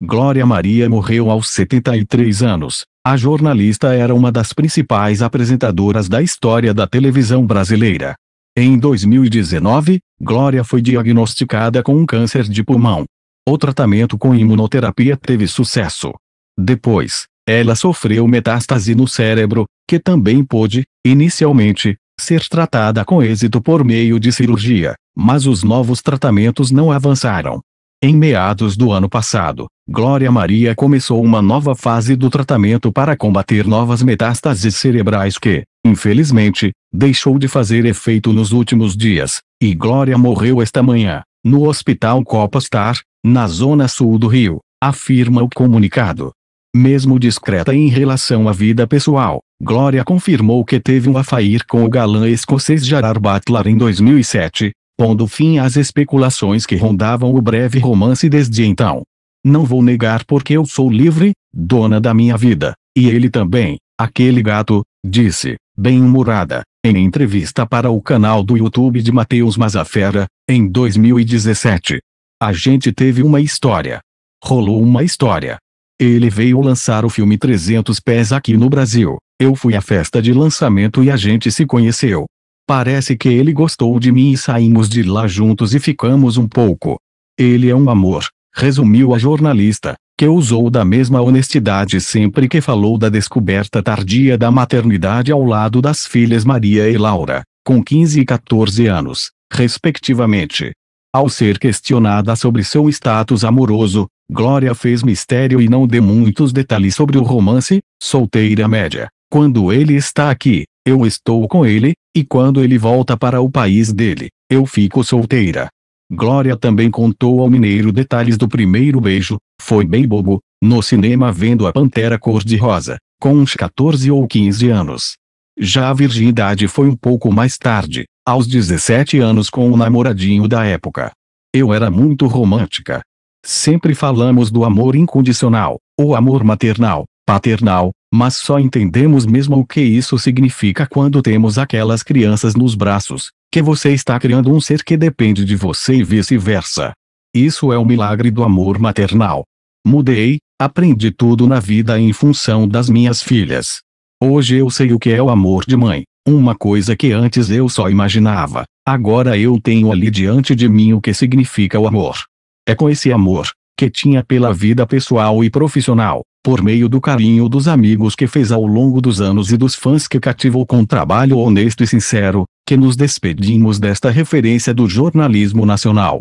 Glória Maria morreu aos 73 anos. A jornalista era uma das principais apresentadoras da história da televisão brasileira. Em 2019, Glória foi diagnosticada com um câncer de pulmão. O tratamento com imunoterapia teve sucesso. Depois, ela sofreu metástase no cérebro, que também pôde, inicialmente, ser tratada com êxito por meio de cirurgia, mas os novos tratamentos não avançaram. Em meados do ano passado, Glória Maria começou uma nova fase do tratamento para combater novas metástases cerebrais que, infelizmente, deixou de fazer efeito nos últimos dias, e Glória morreu esta manhã, no Hospital Copostar, na zona sul do Rio, afirma o comunicado. Mesmo discreta em relação à vida pessoal, Glória confirmou que teve um afair com o galã escocês Gerard Butler em 2007, pondo fim às especulações que rondavam o breve romance desde então. Não vou negar porque eu sou livre, dona da minha vida, e ele também, aquele gato, disse, bem-humorada, em entrevista para o canal do YouTube de Matheus Mazafera, em 2017. A gente teve uma história. Rolou uma história. Ele veio lançar o filme 300 Pés aqui no Brasil. Eu fui à festa de lançamento e a gente se conheceu. Parece que ele gostou de mim e saímos de lá juntos e ficamos um pouco. Ele é um amor, resumiu a jornalista, que usou da mesma honestidade sempre que falou da descoberta tardia da maternidade ao lado das filhas Maria e Laura, com 15 e 14 anos, respectivamente. Ao ser questionada sobre seu status amoroso, Glória fez mistério e não deu muitos detalhes sobre o romance, solteira média. Quando ele está aqui, eu estou com ele, e quando ele volta para o país dele, eu fico solteira. Glória também contou ao mineiro detalhes do primeiro beijo, foi bem bobo, no cinema vendo a Pantera Cor-de-Rosa, com uns 14 ou 15 anos. Já a virgindade foi um pouco mais tarde, aos 17 anos com o namoradinho da época. Eu era muito romântica. Sempre falamos do amor incondicional, ou amor maternal, paternal, mas só entendemos mesmo o que isso significa quando temos aquelas crianças nos braços, que você está criando um ser que depende de você e vice-versa. Isso é o milagre do amor maternal. Mudei, aprendi tudo na vida em função das minhas filhas. Hoje eu sei o que é o amor de mãe, uma coisa que antes eu só imaginava, agora eu tenho ali diante de mim o que significa o amor. É com esse amor, que tinha pela vida pessoal e profissional, por meio do carinho dos amigos que fez ao longo dos anos e dos fãs que cativou com trabalho honesto e sincero, que nos despedimos desta referência do jornalismo nacional.